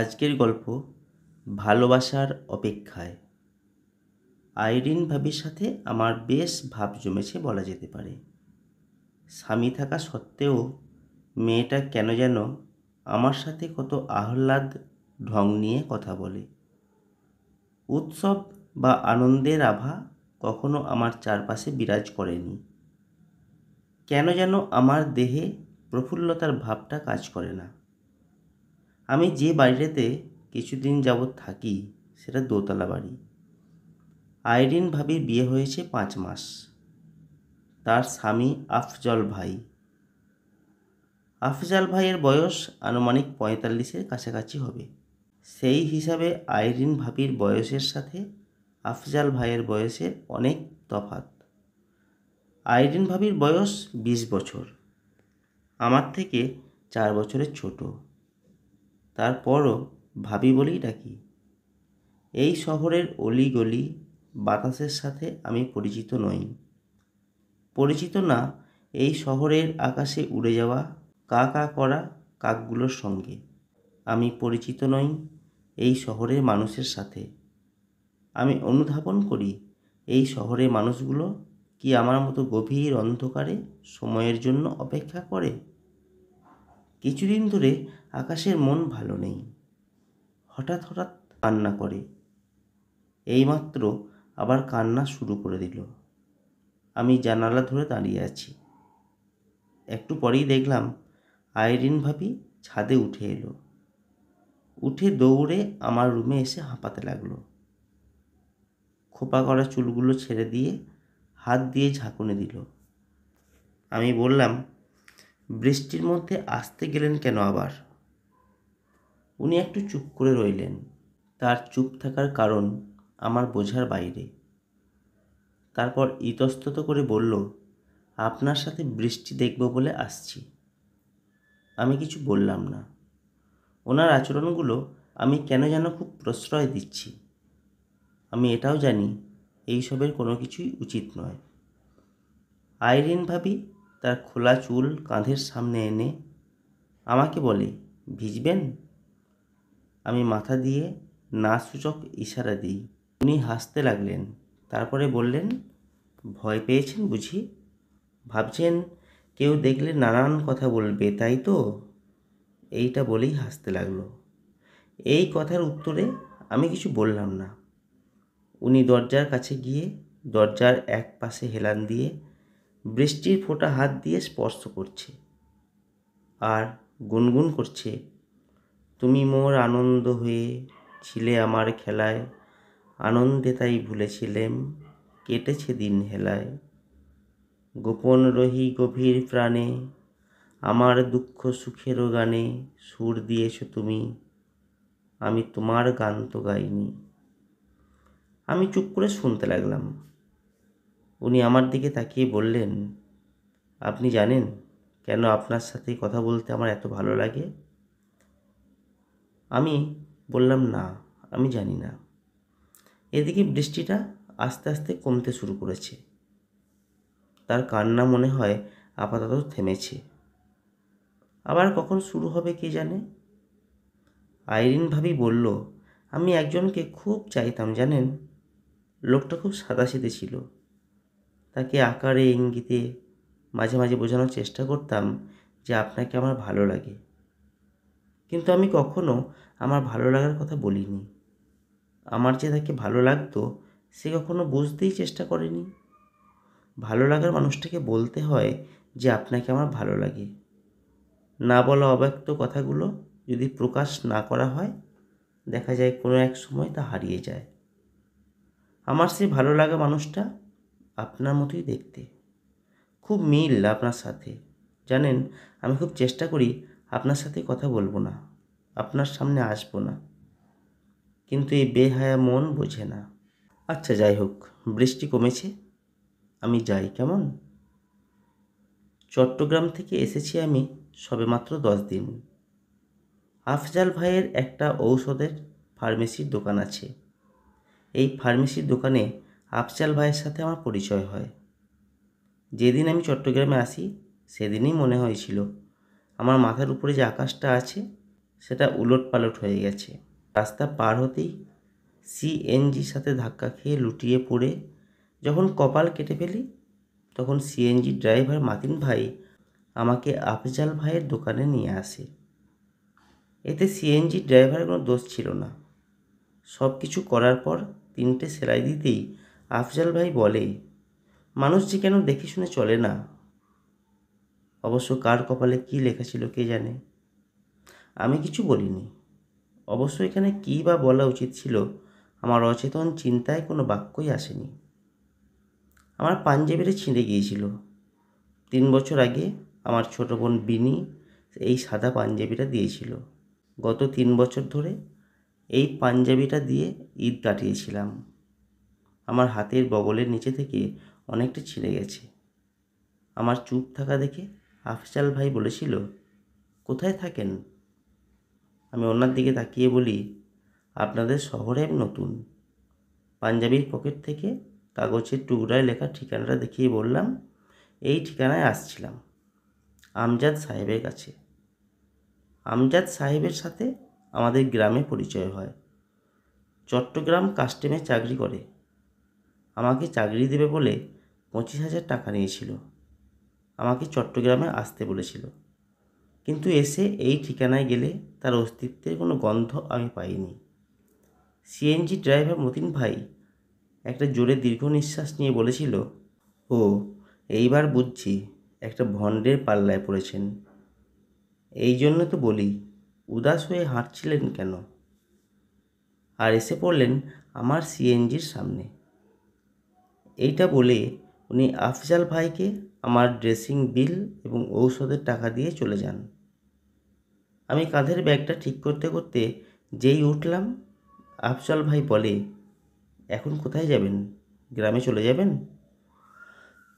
আজকের গল্প ভালোবাসার অপেক্ষায় আইরিন ভাবির সাথে আমার বেশ ভাব জমেছে বলা যেতে পারে স্বামী থাকা সত্ত্বেও মেয়েটা কেন যেন আমার সাথে কত আহ্লাদ ঢং নিয়ে কথা বলে উৎসব বা আনন্দের আভা কখনো আমার চারপাশে বিরাজ করেনি কেন যেন আমার দেহে প্রফুল্লতার ভাবটা কাজ করে না আমি যে বাড়িটাতে কিছুদিন যাবৎ থাকি সেটা দোতলা বাড়ি আইরিন ভাবির বিয়ে হয়েছে পাঁচ মাস তার স্বামী আফজল ভাই আফজাল ভাইয়ের বয়স আনুমানিক পঁয়তাল্লিশের কাছাকাছি হবে সেই হিসাবে আইরিন ভাবির বয়সের সাথে আফজাল ভাইয়ের বয়সের অনেক তফাত আইরিন ভাবির বয়স বিশ বছর আমার থেকে চার বছরের ছোটো তারপরও ভাবি বলেই ডাকি এই শহরের অলিগলি বাতাসের সাথে আমি পরিচিত নই পরিচিত না এই শহরের আকাশে উড়ে যাওয়া কা কা করা কাকগুলোর সঙ্গে আমি পরিচিত নই এই শহরের মানুষের সাথে আমি অনুধাবন করি এই শহরের মানুষগুলো কি আমার মতো গভীর অন্ধকারে সময়ের জন্য অপেক্ষা করে কিছুদিন ধরে আকাশের মন ভালো নেই হঠাৎ হঠাৎ কান্না করে এইমাত্র আবার কান্না শুরু করে দিল আমি জানালা ধরে দাঁড়িয়ে আছি একটু পরেই দেখলাম আইরিন ভাবি ছাদে উঠে এলো উঠে দৌড়ে আমার রুমে এসে হাঁপাতে লাগলো খোপা করা চুলগুলো ছেড়ে দিয়ে হাত দিয়ে ঝাঁকুনে দিল আমি বললাম বৃষ্টির মধ্যে আসতে গেলেন কেন আবার উনি একটু চুপ করে রইলেন তার চুপ থাকার কারণ আমার বোঝার বাইরে তারপর ইতস্তত করে বলল আপনার সাথে বৃষ্টি দেখব বলে আসছি আমি কিছু বললাম না ওনার আচরণগুলো আমি কেন যেন খুব প্রশ্রয় দিচ্ছি আমি এটাও জানি এইসবের কোনো কিছুই উচিত নয় আইরিন ভাবি তার খোলা চুল কাঁধের সামনে এনে আমাকে বলে ভিজবেন আমি মাথা দিয়ে না সূচক ইশারা দিই উনি হাসতে লাগলেন তারপরে বললেন ভয় পেয়েছেন বুঝি ভাবছেন কেউ দেখলে নানান কথা বলবে তাই তো এইটা বলেই হাসতে লাগলো এই কথার উত্তরে আমি কিছু বললাম না উনি দরজার কাছে গিয়ে দরজার এক পাশে হেলান দিয়ে বৃষ্টির ফোঁটা হাত দিয়ে স্পর্শ করছে আর গুনগুন করছে তুমি মোর আনন্দ হয়ে ছিলে আমার খেলায় আনন্দে তাই ভুলেছিলেম কেটেছে দিন হেলায় গোপন রহি গভীর প্রাণে আমার দুঃখ সুখেরও গানে সুর দিয়েছো তুমি আমি তোমার গান তো গাইনি আমি চুপ করে শুনতে লাগলাম উনি আমার দিকে তাকিয়ে বললেন আপনি জানেন কেন আপনার সাথে কথা বলতে আমার এত ভালো লাগে আমি বললাম না আমি জানি না এদিকে বৃষ্টিটা আস্তে আস্তে কমতে শুরু করেছে তার কান্না মনে হয় আপাতত থেমেছে আবার কখন শুরু হবে কে জানে আইরিন ভাবি বলল আমি একজনকে খুব চাইতাম জানেন লোকটা খুব সাদাসিধে ছিল তাকে আকারে ইঙ্গিতে মাঝে মাঝে বোঝানোর চেষ্টা করতাম যে আপনাকে আমার ভালো লাগে কিন্তু আমি কখনো আমার ভালো লাগার কথা বলিনি আমার যে তাকে ভালো লাগতো সে কখনো বুঝতেই চেষ্টা করেনি ভালো লাগার মানুষটাকে বলতে হয় যে আপনাকে আমার ভালো লাগে না বলা অব্যক্ত কথাগুলো যদি প্রকাশ না করা হয় দেখা যায় কোনো এক সময় তা হারিয়ে যায় আমার সেই ভালো লাগা মানুষটা আপনার মতোই দেখতে খুব মিল আপনার সাথে জানেন আমি খুব চেষ্টা করি আপনার সাথে কথা বলবো না আপনার সামনে আসবো না কিন্তু এই বেহায়া মন বোঝে না আচ্ছা যাই হোক বৃষ্টি কমেছে আমি যাই কেমন চট্টগ্রাম থেকে এসেছি আমি সবেমাত্র দশ দিন আফজাল ভাইয়ের একটা ঔষধের ফার্মেসির দোকান আছে এই ফার্মেসির দোকানে আফজাল ভাইয়ের সাথে আমার পরিচয় হয় যেদিন আমি চট্টগ্রামে আসি সেদিনই মনে হয়েছিল আমার মাথার উপরে যে আকাশটা আছে সেটা উলট পালট হয়ে গেছে রাস্তা পার হতেই সিএনজির সাথে ধাক্কা খেয়ে লুটিয়ে পড়ে যখন কপাল কেটে ফেলি তখন সিএনজির ড্রাইভার মাতিন ভাই আমাকে আফজাল ভাইয়ের দোকানে নিয়ে আসে এতে সিএনজির ড্রাইভারের কোনো দোষ ছিল না সব কিছু করার পর তিনটে সেলাই দিতেই আফজাল ভাই বলে মানুষ যে কেন দেখে শুনে চলে না অবশ্য কার কপালে কি লেখা ছিল কে জানে আমি কিছু বলিনি অবশ্য এখানে কী বা বলা উচিত ছিল আমার অচেতন চিন্তায় কোনো বাক্যই আসেনি আমার পাঞ্জাবিটা ছিঁড়ে গিয়েছিল তিন বছর আগে আমার ছোটো বোন বিনি এই সাদা পাঞ্জাবিটা দিয়েছিল গত তিন বছর ধরে এই পাঞ্জাবিটা দিয়ে ঈদ কাটিয়েছিলাম আমার হাতের বগলের নিচে থেকে অনেকটা ছিঁড়ে গেছে আমার চুপ থাকা দেখে আফজাল ভাই বলেছিল কোথায় থাকেন আমি ওনার দিকে তাকিয়ে বলি আপনাদের শহরে নতুন পাঞ্জাবির পকেট থেকে কাগজের টুকরায় লেখা ঠিকানাটা দেখিয়ে বললাম এই ঠিকানায় আসছিলাম আমজাদ সাহেবের কাছে আমজাদ সাহেবের সাথে আমাদের গ্রামে পরিচয় হয় চট্টগ্রাম কাস্টেমে চাকরি করে আমাকে চাকরি দেবে বলে পঁচিশ হাজার টাকা নিয়েছিল আমাকে চট্টগ্রামে আসতে বলেছিল কিন্তু এসে এই ঠিকানায় গেলে তার অস্তিত্বের কোনো গন্ধ আমি পাইনি সিএনজি ড্রাইভার মতিন ভাই একটা জোরে দীর্ঘ নিঃশ্বাস নিয়ে বলেছিল ও এইবার বুঝছি একটা ভণ্ডের পাল্লায় পড়েছেন এই জন্য তো বলি উদাস হয়ে হাঁটছিলেন কেন আর এসে পড়লেন আমার সিএনজির সামনে এইটা বলে উনি আফজাল ভাইকে আমার ড্রেসিং বিল এবং ঔষধের টাকা দিয়ে চলে যান আমি কাঁধের ব্যাগটা ঠিক করতে করতে যেই উঠলাম আফজাল ভাই বলে এখন কোথায় যাবেন গ্রামে চলে যাবেন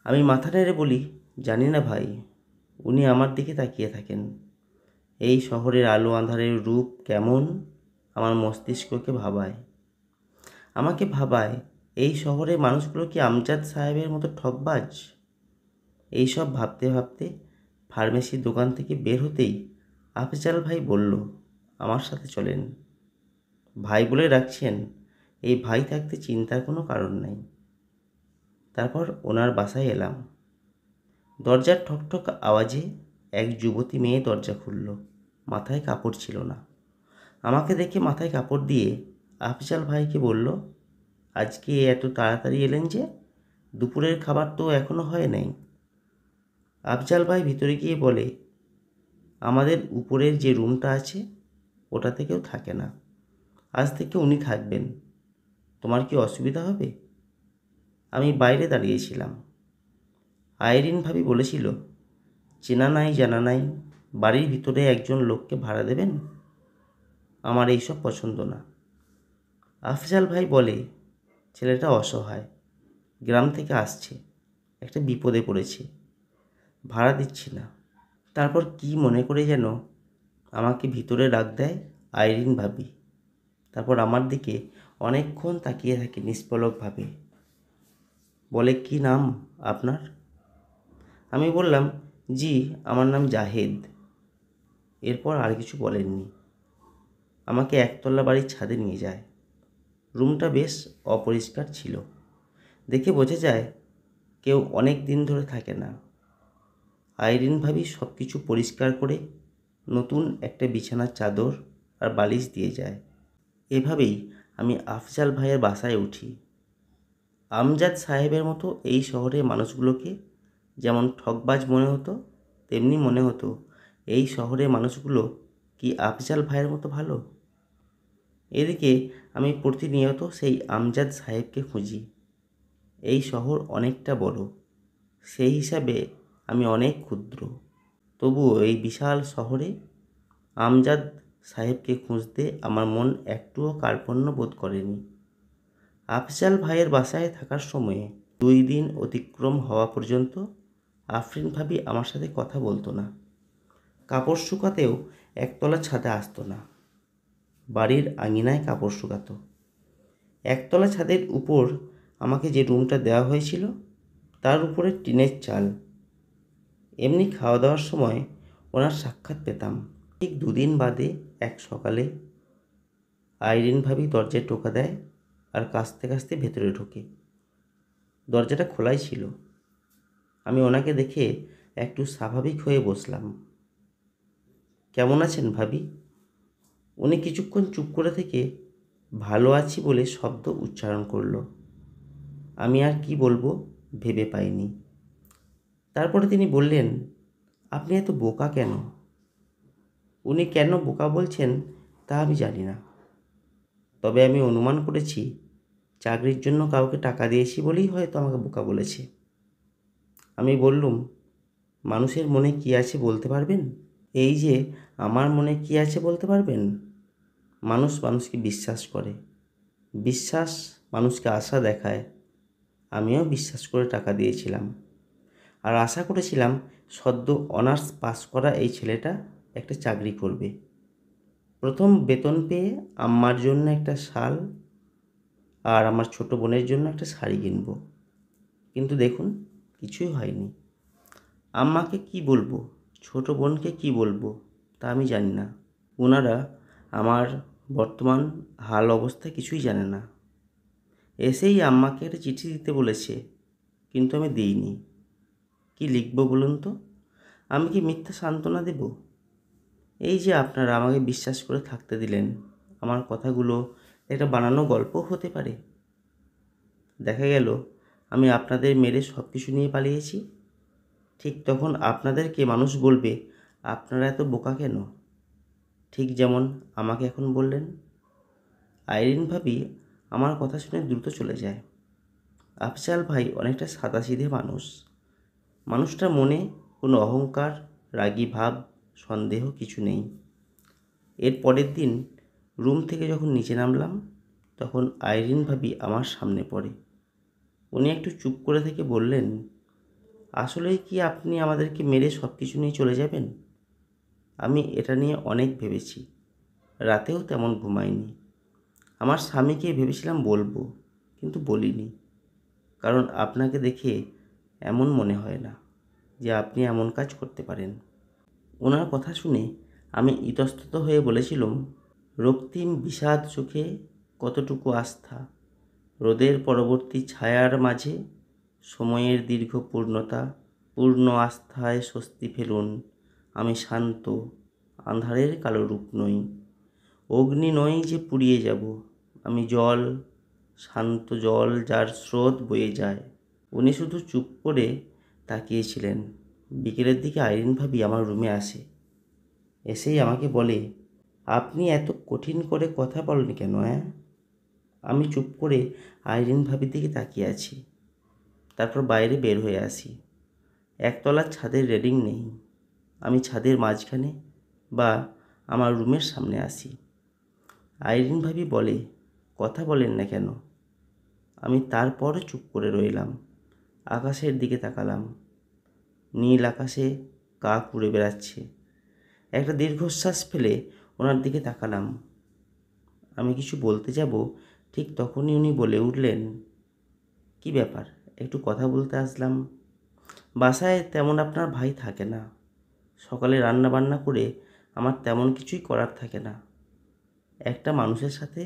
আমি মাথা নেড়ে বলি জানি না ভাই উনি আমার দিকে তাকিয়ে থাকেন এই শহরের আলো আঁধারের রূপ কেমন আমার মস্তিষ্ককে ভাবায় আমাকে ভাবায় এই শহরে মানুষগুলো কি আমজাদ সাহেবের মতো ঠকবাজ এইসব ভাবতে ভাবতে ফার্মেসির দোকান থেকে বের হতেই আফজাল ভাই বলল আমার সাথে চলেন ভাই বলে রাখছেন এই ভাই থাকতে চিন্তার কোনো কারণ নাই তারপর ওনার বাসায় এলাম দরজার ঠকঠক আওয়াজে এক যুবতী মেয়ে দরজা খুলল মাথায় কাপড় ছিল না আমাকে দেখে মাথায় কাপড় দিয়ে আফজাল ভাইকে বলল আজকে এত তাড়াতাড়ি এলেন যে দুপুরের খাবার তো এখনও হয় নাই আফজাল ভাই ভিতরে গিয়ে বলে আমাদের উপরের যে রুমটা আছে ওটাতে কেউ থাকে না আজ থেকে উনি থাকবেন তোমার কি অসুবিধা হবে আমি বাইরে দাঁড়িয়েছিলাম আইরিন ভাবি বলেছিল চেনা নাই জানা নাই বাড়ির ভিতরে একজন লোককে ভাড়া দেবেন আমার এইসব পছন্দ না আফজাল ভাই বলে ছেলেটা অসহায় গ্রাম থেকে আসছে একটা বিপদে পড়েছে ভাড়া দিচ্ছি না তারপর কি মনে করে যেন আমাকে ভিতরে ডাক দেয় আইরিন ভাবি তারপর আমার দিকে অনেকক্ষণ তাকিয়ে থাকে নিষ্পলকভাবে বলে কি নাম আপনার আমি বললাম জি আমার নাম জাহেদ এরপর আর কিছু বলেননি আমাকে একতলা বাড়ির ছাদে নিয়ে যায় রুমটা বেশ অপরিষ্কার ছিল দেখে বোঝা যায় কেউ অনেক দিন ধরে থাকে না আইরিন ভাবি সব কিছু পরিষ্কার করে নতুন একটা বিছানার চাদর আর বালিশ দিয়ে যায় এভাবেই আমি আফজাল ভাইয়ের বাসায় উঠি আমজাদ সাহেবের মতো এই শহরের মানুষগুলোকে যেমন ঠকবাজ মনে হতো তেমনি মনে হতো এই শহরের মানুষগুলো কি আফজাল ভাইয়ের মতো ভালো এদিকে আমি প্রতিনিয়ত সেই আমজাদ সাহেবকে খুঁজি এই শহর অনেকটা বড় সেই হিসাবে আমি অনেক ক্ষুদ্র তবুও এই বিশাল শহরে আমজাদ সাহেবকে খুঁজতে আমার মন একটুও কার্পণ্য বোধ করেনি আফজাল ভাইয়ের বাসায় থাকার সময়ে দুই দিন অতিক্রম হওয়া পর্যন্ত আফরিন ভাবি আমার সাথে কথা বলতো না কাপড় শুকাতেও একতলা ছাদে আসতো না বাড়ির আঙিনায় কাপড় শুকাতো একতলা ছাদের উপর আমাকে যে রুমটা দেওয়া হয়েছিল তার উপরে টিনের চাল এমনি খাওয়া দাওয়ার সময় ওনার সাক্ষাৎ পেতাম ঠিক দুদিন বাদে এক সকালে আইরিন ভাবি দরজায় টোকা দেয় আর কাঁচতে কাঁচতে ভেতরে ঢোকে দরজাটা খোলাই ছিল আমি ওনাকে দেখে একটু স্বাভাবিক হয়ে বসলাম কেমন আছেন ভাবি উনি কিছুক্ষণ চুপ করে থেকে ভালো আছি বলে শব্দ উচ্চারণ করল আমি আর কি বলবো ভেবে পাইনি তারপরে তিনি বললেন আপনি এত বোকা কেন উনি কেন বোকা বলছেন তা আমি জানি না তবে আমি অনুমান করেছি চাকরির জন্য কাউকে টাকা দিয়েছি বলেই হয়তো আমাকে বোকা বলেছে আমি বললুম মানুষের মনে কি আছে বলতে পারবেন এই যে আমার মনে কি আছে বলতে পারবেন মানুষ মানুষকে বিশ্বাস করে বিশ্বাস মানুষকে আশা দেখায় আমিও বিশ্বাস করে টাকা দিয়েছিলাম আর আশা করেছিলাম সদ্য অনার্স পাস করা এই ছেলেটা একটা চাকরি করবে প্রথম বেতন পেয়ে আমার জন্য একটা শাল আর আমার ছোট বোনের জন্য একটা শাড়ি কিনব কিন্তু দেখুন কিছুই হয়নি আম্মাকে কি বলবো ছোট বোনকে কি বলবো তা আমি জানি না ওনারা আমার বর্তমান হাল অবস্থা কিছুই জানে না এসেই আম্মাকে একটা চিঠি দিতে বলেছে কিন্তু আমি দিইনি কি লিখব বলুন তো আমি কি মিথ্যা সান্ত্বনা দেব এই যে আপনারা আমাকে বিশ্বাস করে থাকতে দিলেন আমার কথাগুলো একটা বানানো গল্প হতে পারে দেখা গেল আমি আপনাদের মেরে সব কিছু নিয়ে পালিয়েছি ঠিক তখন আপনাদেরকে মানুষ বলবে আপনারা এত বোকা কেন ঠিক যেমন আমাকে এখন বললেন আইরিন ভাবি আমার কথা শুনে দ্রুত চলে যায় আফসাল ভাই অনেকটা সাদাসিধে মানুষ মানুষটার মনে কোনো অহংকার রাগী ভাব সন্দেহ কিছু নেই এর পরের দিন রুম থেকে যখন নিচে নামলাম তখন আইরিন ভাবি আমার সামনে পড়ে উনি একটু চুপ করে থেকে বললেন আসলেই কি আপনি আমাদেরকে মেরে সব কিছু নিয়ে চলে যাবেন আমি এটা নিয়ে অনেক ভেবেছি রাতেও তেমন ঘুমাইনি আমার স্বামীকে ভেবেছিলাম বলবো কিন্তু বলিনি কারণ আপনাকে দেখে এমন মনে হয় না যে আপনি এমন কাজ করতে পারেন ওনার কথা শুনে আমি ইতস্তত হয়ে বলেছিলাম রক্তিম বিষাদ চোখে কতটুকু আস্থা রোদের পরবর্তী ছায়ার মাঝে সময়ের দীর্ঘ পূর্ণতা পূর্ণ আস্থায় স্বস্তি ফেলুন আমি শান্ত আন্ধারের কালো রূপ নই অগ্নি নই যে পুড়িয়ে যাব আমি জল শান্ত জল যার স্রোত বয়ে যায় উনি শুধু চুপ করে তাকিয়েছিলেন বিকেলের দিকে আইরিন ভাবি আমার রুমে আসে এসেই আমাকে বলে আপনি এত কঠিন করে কথা বলেন কেন হ্যাঁ আমি চুপ করে আইরিন ভাবির দিকে তাকিয়ে আছি তারপর বাইরে বের হয়ে আসি একতলার ছাদের রেডিং নেই আমি ছাদের মাঝখানে বা আমার রুমের সামনে আসি আইরিন ভাবি বলে কথা বলেন না কেন আমি তারপরও চুপ করে রইলাম আকাশের দিকে তাকালাম নীল আকাশে কাক উড়ে বেড়াচ্ছে একটা দীর্ঘশ্বাস ফেলে ওনার দিকে তাকালাম আমি কিছু বলতে যাব ঠিক তখনই উনি বলে উঠলেন কি ব্যাপার একটু কথা বলতে আসলাম বাসায় তেমন আপনার ভাই থাকে না সকালে রান্না বান্না করে আমার তেমন কিছুই করার থাকে না একটা মানুষের সাথে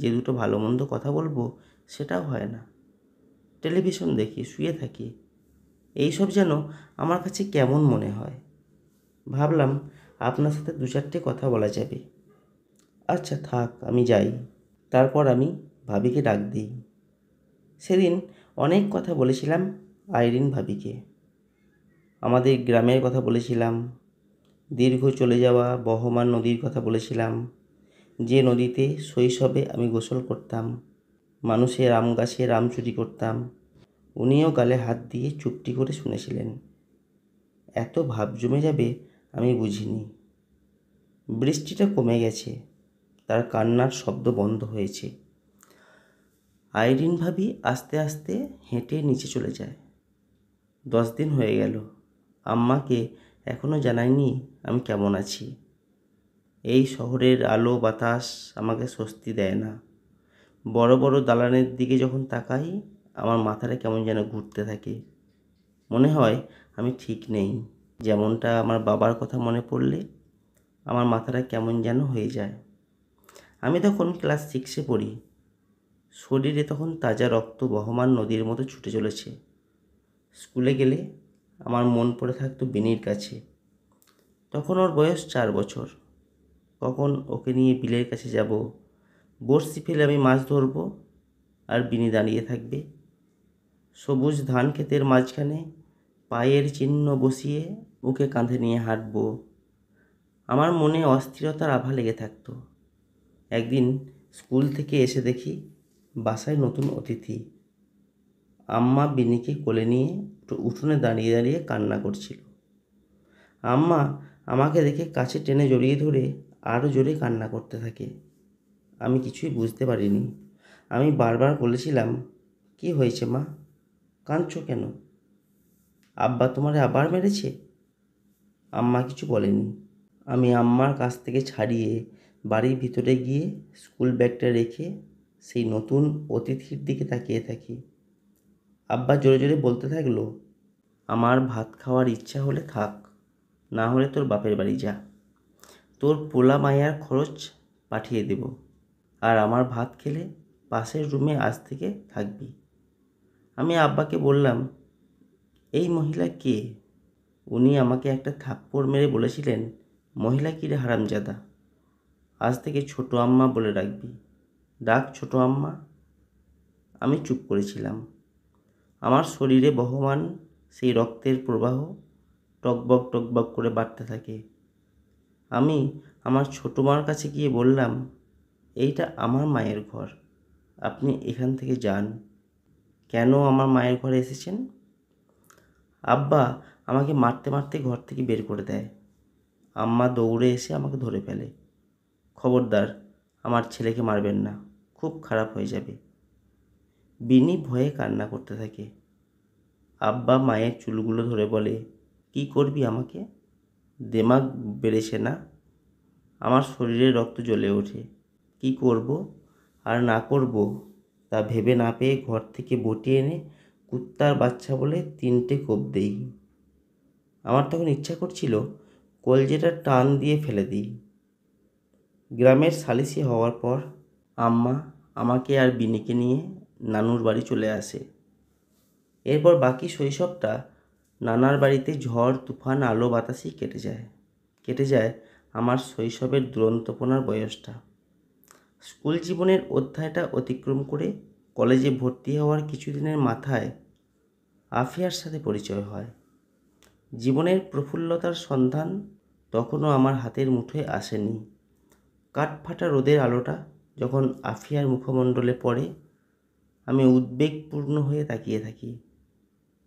যে দুটো ভালো মন্দ কথা বলবো সেটাও হয় না টেলিভিশন দেখি শুয়ে থাকি এইসব যেন আমার কাছে কেমন মনে হয় ভাবলাম আপনার সাথে দু চারটে কথা বলা যাবে আচ্ছা থাক আমি যাই তারপর আমি ভাবিকে ডাক দিই সেদিন অনেক কথা বলেছিলাম আইরিন ভাবিকে আমাদের গ্রামের কথা বলেছিলাম দীর্ঘ চলে যাওয়া বহমান নদীর কথা বলেছিলাম যে নদীতে শৈশবে আমি গোসল করতাম মানুষের আম গাছে রাম চুরি করতাম উনিও গালে হাত দিয়ে চুপটি করে শুনেছিলেন এত ভাব জমে যাবে আমি বুঝিনি বৃষ্টিটা কমে গেছে তার কান্নার শব্দ বন্ধ হয়েছে আইরিন ভাবি আস্তে আস্তে হেঁটে নিচে চলে যায় দশ দিন হয়ে গেল আম্মাকে এখনও জানায়নি আমি কেমন আছি এই শহরের আলো বাতাস আমাকে স্বস্তি দেয় না বড় বড় দালানের দিকে যখন তাকাই আমার মাথাটা কেমন যেন ঘুরতে থাকে মনে হয় আমি ঠিক নেই যেমনটা আমার বাবার কথা মনে পড়লে আমার মাথাটা কেমন যেন হয়ে যায় আমি তখন ক্লাস সিক্সে পড়ি শরীরে তখন তাজা রক্ত বহমান নদীর মতো ছুটে চলেছে স্কুলে গেলে আমার মন পড়ে থাকতো বিনির কাছে তখন ওর বয়স চার বছর কখন ওকে নিয়ে বিলের কাছে যাব বড়শি ফেলে আমি মাছ ধরব আর বিনি দাঁড়িয়ে থাকবে সবুজ ধান ক্ষেতের মাঝখানে পায়ের চিহ্ন বসিয়ে ওকে কাঁধে নিয়ে হাঁটব আমার মনে অস্থিরতার আভা লেগে থাকতো একদিন স্কুল থেকে এসে দেখি বাসায় নতুন অতিথি আম্মা বিনিকে কোলে নিয়ে উঠোনে দাঁড়িয়ে দাঁড়িয়ে কান্না করছিল আম্মা আমাকে দেখে কাছে টেনে জড়িয়ে ধরে আরও জোরে কান্না করতে থাকে আমি কিছুই বুঝতে পারিনি আমি বারবার বলেছিলাম কি হয়েছে মা কাঁদছ কেন আব্বা তোমারে আবার মেরেছে আম্মা কিছু বলেনি আমি আম্মার কাছ থেকে ছাড়িয়ে বাড়ির ভিতরে গিয়ে স্কুল ব্যাগটা রেখে সেই নতুন অতিথির দিকে তাকিয়ে থাকি আব্বা জোরে জোরে বলতে থাকলো আমার ভাত খাওয়ার ইচ্ছা হলে থাক না হলে তোর বাপের বাড়ি যা তোর পোলা মায়ার খরচ পাঠিয়ে দেব আর আমার ভাত খেলে পাশের রুমে আজ থেকে থাকবি আমি আব্বাকে বললাম এই মহিলা কে উনি আমাকে একটা থাপ্পড় মেরে বলেছিলেন মহিলা কিরে হারামজাদা আজ থেকে ছোট আম্মা বলে রাখবি ডাক ছোটো আম্মা আমি চুপ করেছিলাম আমার শরীরে বহমান সেই রক্তের প্রবাহ টকবক টকবক করে বাড়তে থাকে আমি আমার ছোটো মার কাছে গিয়ে বললাম এইটা আমার মায়ের ঘর আপনি এখান থেকে যান কেন আমার মায়ের ঘরে এসেছেন আব্বা আমাকে মারতে মারতে ঘর থেকে বের করে দেয় আম্মা দৌড়ে এসে আমাকে ধরে ফেলে খবরদার আমার ছেলেকে মারবেন না খুব খারাপ হয়ে যাবে বিনি ভয়ে কান্না করতে থাকে আব্বা মায়ের চুলগুলো ধরে বলে কি করবি আমাকে দেমাগ বেড়েছে না আমার শরীরে রক্ত জ্বলে ওঠে কি করব আর না করব তা ভেবে না পেয়ে ঘর থেকে বটি এনে কুত্তার বাচ্চা বলে তিনটে কোপ দেই আমার তখন ইচ্ছা করছিল কলজেটা টান দিয়ে ফেলে দিই গ্রামের সালিসি হওয়ার পর আম্মা আমাকে আর বিনিকে নিয়ে নানুর বাড়ি চলে আসে এরপর বাকি শৈশবটা নানার বাড়িতে ঝড় তুফান আলো বাতাসই কেটে যায় কেটে যায় আমার শৈশবের দুরন্তপনার বয়সটা স্কুল জীবনের অধ্যায়টা অতিক্রম করে কলেজে ভর্তি হওয়ার কিছুদিনের মাথায় আফিয়ার সাথে পরিচয় হয় জীবনের প্রফুল্লতার সন্ধান তখনও আমার হাতের মুঠোয় আসেনি কাঠফাটা রোদের আলোটা যখন আফিয়ার মুখমণ্ডলে পড়ে আমি উদ্বেগপূর্ণ হয়ে তাকিয়ে থাকি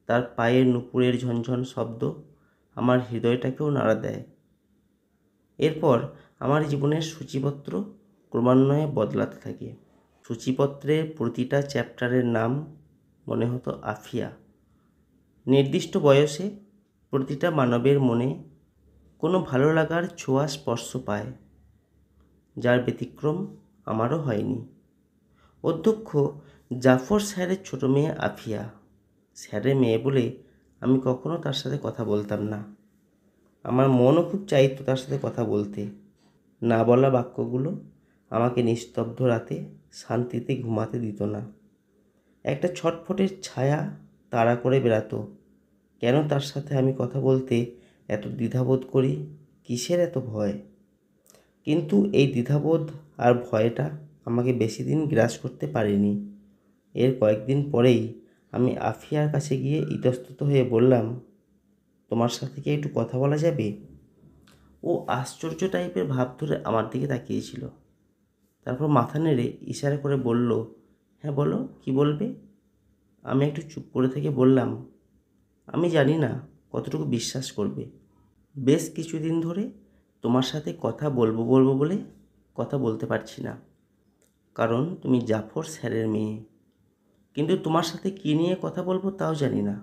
তার পায়ের নুপুরের ঝনঝন শব্দ আমার হৃদয়টাকেও নাড়া দেয় এরপর আমার জীবনের সূচিপত্র ক্রমান্বয়ে বদলাতে থাকে সূচিপত্রের প্রতিটা চ্যাপ্টারের নাম মনে হতো আফিয়া নির্দিষ্ট বয়সে প্রতিটা মানবের মনে কোনো ভালো লাগার ছোঁয়া স্পর্শ পায় যার ব্যতিক্রম আমারও হয়নি অধ্যক্ষ জাফর স্যারের ছোটো মেয়ে আফিয়া স্যারের মেয়ে বলে আমি কখনো তার সাথে কথা বলতাম না আমার মনও খুব চাইতো তার সাথে কথা বলতে না বলা বাক্যগুলো আমাকে নিস্তব্ধ রাতে শান্তিতে ঘুমাতে দিত না একটা ছটফটের ছায়া তাড়া করে বেড়াতো কেন তার সাথে আমি কথা বলতে এত দ্বিধাবোধ করি কিসের এত ভয় কিন্তু এই দ্বিধাবোধ আর ভয়টা আমাকে বেশি দিন গ্রাস করতে পারেনি এর কয়েকদিন পরেই আমি আফিয়ার কাছে গিয়ে ইতস্তত হয়ে বললাম তোমার সাথে কি একটু কথা বলা যাবে ও আশ্চর্য টাইপের ভাব ধরে আমার দিকে তাকিয়েছিল তারপর মাথা নেড়ে ইশারা করে বলল হ্যাঁ বলো কি বলবে আমি একটু চুপ করে থেকে বললাম আমি জানি না কতটুকু বিশ্বাস করবে বেশ কিছুদিন ধরে তোমার সাথে কথা বলবো বলবো বলে কথা বলতে পারছি না কারণ তুমি জাফর স্যারের মেয়ে কিন্তু তোমার সাথে কী নিয়ে কথা বলবো তাও জানি না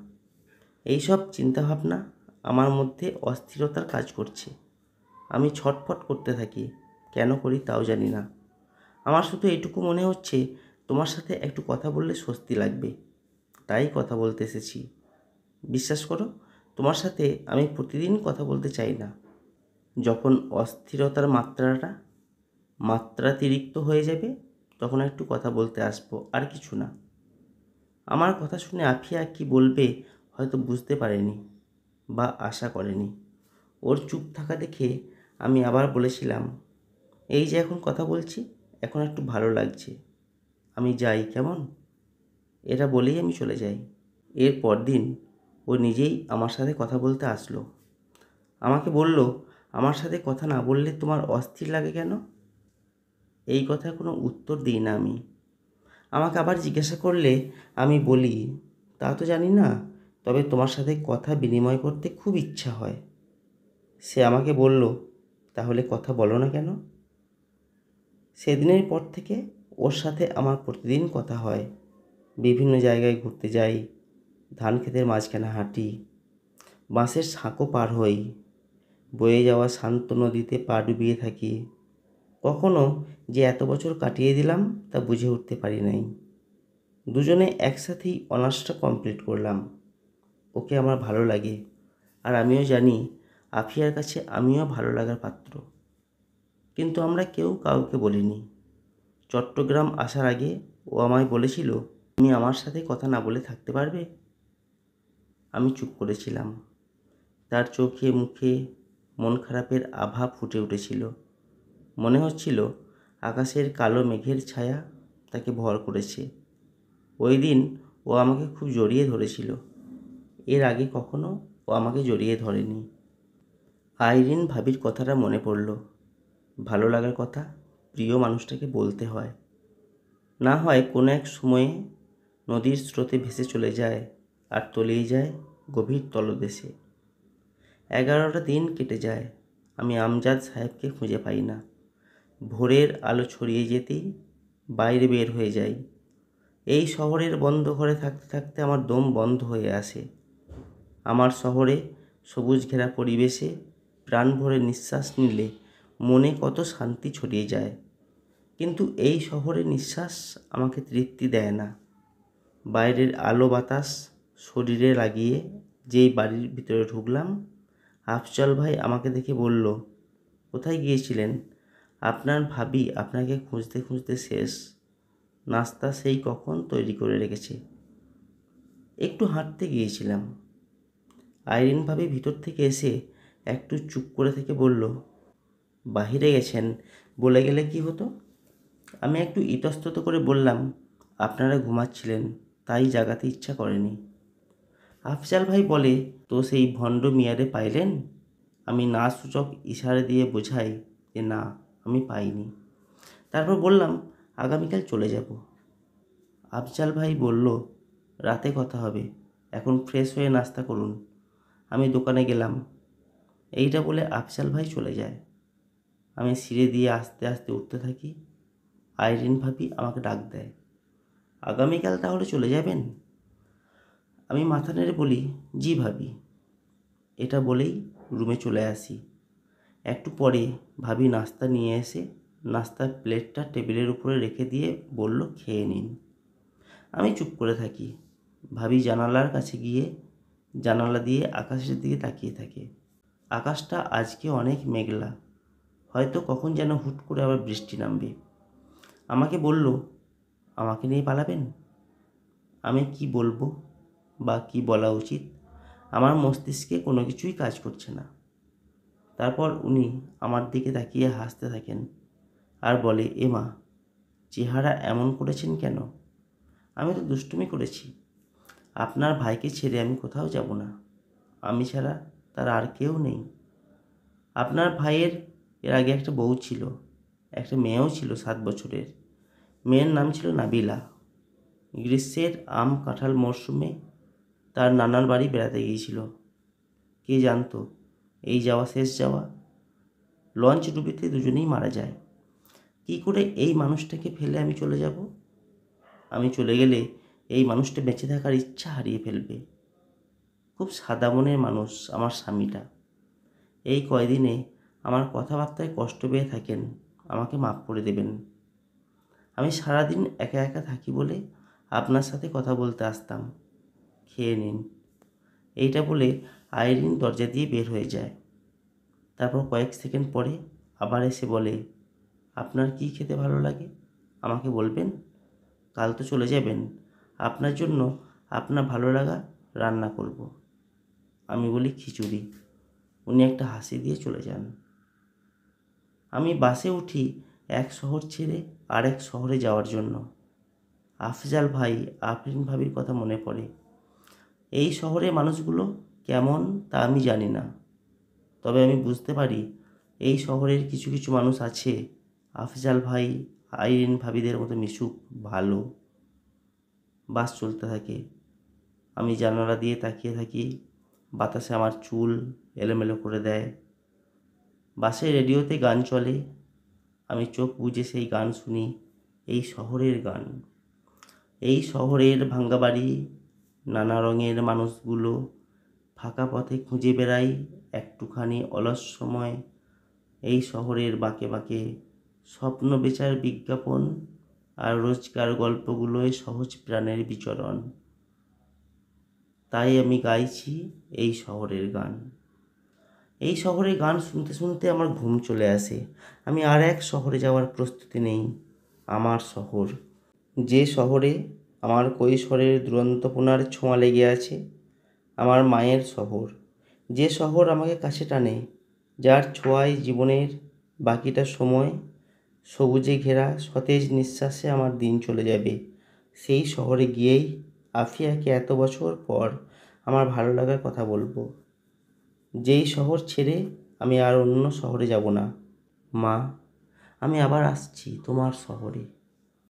এইসব চিন্তাভাবনা আমার মধ্যে অস্থিরতার কাজ করছে আমি ছটফট করতে থাকি কেন করি তাও জানি না আমার শুধু এটুকু মনে হচ্ছে তোমার সাথে একটু কথা বললে স্বস্তি লাগবে তাই কথা বলতে এসেছি বিশ্বাস করো তোমার সাথে আমি প্রতিদিন কথা বলতে চাই না যখন অস্থিরতার মাত্রাটা মাত্রাতিরিক্ত হয়ে যাবে তখন একটু কথা বলতে আসবো আর কিছু না আমার কথা শুনে আফিয়া কি বলবে হয়তো বুঝতে পারেনি বা আশা করেনি ওর চুপ থাকা দেখে আমি আবার বলেছিলাম এই যে এখন কথা বলছি এখন একটু ভালো লাগছে আমি যাই কেমন এটা বলেই আমি চলে যাই এর পর দিন ও নিজেই আমার সাথে কথা বলতে আসলো আমাকে বলল আমার সাথে কথা না বললে তোমার অস্থির লাগে কেন এই কথা কোনো উত্তর দিই না আমি আমাকে আবার জিজ্ঞাসা করলে আমি বলি তা তো জানি না তবে তোমার সাথে কথা বিনিময় করতে খুব ইচ্ছা হয় সে আমাকে বলল তাহলে কথা বলো না কেন সেদিনের পর থেকে ওর সাথে আমার প্রতিদিন কথা হয় বিভিন্ন জায়গায় ঘুরতে যাই ধান ক্ষেতের মাঝখানে হাঁটি বাঁশের সাঁকো পার হই বয়ে যাওয়া শান্ত নদীতে পা ডুবিয়ে থাকি কখনো যে এত বছর কাটিয়ে দিলাম তা বুঝে উঠতে পারি নাই দুজনে একসাথেই অনার্সটা কমপ্লিট করলাম ওকে আমার ভালো লাগে আর আমিও জানি আফিয়ার কাছে আমিও ভালো লাগার পাত্র কিন্তু আমরা কেউ কাউকে বলিনি চট্টগ্রাম আসার আগে ও আমায় বলেছিল তুমি আমার সাথে কথা না বলে থাকতে পারবে আমি চুপ করেছিলাম তার চোখে মুখে মন খারাপের আভা ফুটে উঠেছিল মনে হচ্ছিল আকাশের কালো মেঘের ছায়া তাকে ভর করেছে ওই দিন ও আমাকে খুব জড়িয়ে ধরেছিল এর আগে কখনো ও আমাকে জড়িয়ে ধরেনি আইরিন ভাবির কথাটা মনে পড়ল ভালো লাগার কথা প্রিয় মানুষটাকে বলতে হয় না হয় কোনো এক সময়ে নদীর স্রোতে ভেসে চলে যায় আর তলিয়ে যায় গভীর তলদেশে এগারোটা দিন কেটে যায় আমি আমজাদ সাহেবকে খুঁজে পাই না ভোরের আলো ছড়িয়ে যেতেই বাইরে বের হয়ে যাই এই শহরের বন্ধ ঘরে থাকতে থাকতে আমার দম বন্ধ হয়ে আসে আমার শহরে সবুজ ঘেরা পরিবেশে প্রাণ ভরে নিঃশ্বাস নিলে মনে কত শান্তি ছড়িয়ে যায় কিন্তু এই শহরে নিঃশ্বাস আমাকে তৃপ্তি দেয় না বাইরের আলো বাতাস শরীরে লাগিয়ে যেই বাড়ির ভিতরে ঢুকলাম আফজল ভাই আমাকে দেখে বলল কোথায় গিয়েছিলেন আপনার ভাবি আপনাকে খুঁজতে খুঁজতে শেষ নাস্তা সেই কখন তৈরি করে রেখেছে একটু হাঁটতে গিয়েছিলাম আইরিন ভাবি ভিতর থেকে এসে একটু চুপ করে থেকে বলল বাহিরে গেছেন বলে গেলে কি হতো আমি একটু ইতস্তত করে বললাম আপনারা ঘুমাচ্ছিলেন তাই জাগাতে ইচ্ছা করেনি আফজাল ভাই বলে তো সেই ভণ্ড মিয়ারে পাইলেন আমি না সূচক ইশারা দিয়ে বোঝাই যে না আমি পাইনি তারপর বললাম আগামীকাল চলে যাব আফজাল ভাই বলল রাতে কথা হবে এখন ফ্রেশ হয়ে নাস্তা করুন আমি দোকানে গেলাম এইটা বলে আফজাল ভাই চলে যায় আমি সিঁড়ে দিয়ে আস্তে আস্তে উঠতে থাকি আইরিন ভাবি আমাকে ডাক দেয় আগামীকাল তাহলে চলে যাবেন আমি মাথা নেড়ে বলি জি ভাবি এটা বলেই রুমে চলে আসি একটু পরে ভাবি নাস্তা নিয়ে এসে নাস্তার প্লেটটা টেবিলের উপরে রেখে দিয়ে বলল খেয়ে নিন আমি চুপ করে থাকি ভাবি জানালার কাছে গিয়ে জানালা দিয়ে আকাশের দিকে তাকিয়ে থাকে আকাশটা আজকে অনেক মেঘলা হয়তো কখন যেন হুট করে আবার বৃষ্টি নামবে আমাকে বলল আমাকে নিয়ে পালাবেন আমি কি বলবো বা কি বলা উচিত আমার মস্তিষ্কে কোনো কিছুই কাজ করছে না তারপর উনি আমার দিকে তাকিয়ে হাসতে থাকেন আর বলে এ মা চেহারা এমন করেছেন কেন আমি তো দুষ্টুমি করেছি আপনার ভাইকে ছেড়ে আমি কোথাও যাব না আমি ছাড়া তার আর কেউ নেই আপনার ভাইয়ের এর আগে একটা বউ ছিল একটা মেয়েও ছিল সাত বছরের মেয়ের নাম ছিল নাবিলা গ্রীষ্মের আম কাঁঠাল মরশুমে তার নানার বাড়ি বেড়াতে গিয়েছিল কে জানতো এই যাওয়া শেষ যাওয়া লঞ্চ ডুবিতে দুজনেই মারা যায় কি করে এই মানুষটাকে ফেলে আমি চলে যাব আমি চলে গেলে এই মানুষটা বেঁচে থাকার ইচ্ছা হারিয়ে ফেলবে খুব সাদা মনের মানুষ আমার স্বামীটা এই কয়দিনে আমার কথাবার্তায় কষ্ট পেয়ে থাকেন আমাকে মাফ করে দেবেন আমি সারাদিন একা একা থাকি বলে আপনার সাথে কথা বলতে আসতাম খেয়ে নিন এইটা বলে আইরিন দরজা দিয়ে বের হয়ে যায় তারপর কয়েক সেকেন্ড পরে আবার এসে বলে আপনার কি খেতে ভালো লাগে আমাকে বলবেন কাল তো চলে যাবেন আপনার জন্য আপনার ভালো লাগা রান্না করব। আমি বলি খিচুড়ি উনি একটা হাসি দিয়ে চলে যান আমি বাসে উঠি এক শহর ছেড়ে আরেক শহরে যাওয়ার জন্য আফজাল ভাই আফরিন ভাবির কথা মনে পড়ে এই শহরে মানুষগুলো কেমন তা আমি জানি না তবে আমি বুঝতে পারি এই শহরের কিছু কিছু মানুষ আছে আফজাল ভাই আইরিন ভাবিদের মতো মিশুক ভালো বাস চলতে থাকে আমি জানালা দিয়ে তাকিয়ে থাকি বাতাসে আমার চুল এলোমেলো করে দেয় বাসে রেডিওতে গান চলে আমি চোখ বুঝে সেই গান শুনি এই শহরের গান এই শহরের ভাঙ্গাবাড়ি নানা রঙের মানুষগুলো ফাঁকা পথে খুঁজে বেড়াই একটুখানি অলস সময় এই শহরের বাঁকে বাঁকে স্বপ্ন বেচার বিজ্ঞাপন আর রোজকার গল্পগুলোই সহজ প্রাণের বিচরণ তাই আমি গাইছি এই শহরের গান এই শহরে গান শুনতে শুনতে আমার ঘুম চলে আসে আমি আর এক শহরে যাওয়ার প্রস্তুতি নেই আমার শহর যে শহরে আমার কৈশোরের দুরন্তপনার ছোঁয়া লেগে আছে আমার মায়ের শহর যে শহর আমাকে কাছে টানে যার ছোঁয়াই জীবনের বাকিটা সময় সবুজে ঘেরা সতেজ নিঃশ্বাসে আমার দিন চলে যাবে সেই শহরে গিয়েই আফিয়াকে এত বছর পর আমার ভালো লাগার কথা বলবো যেই শহর ছেড়ে আমি আর অন্য শহরে যাব না মা আমি আবার আসছি তোমার শহরে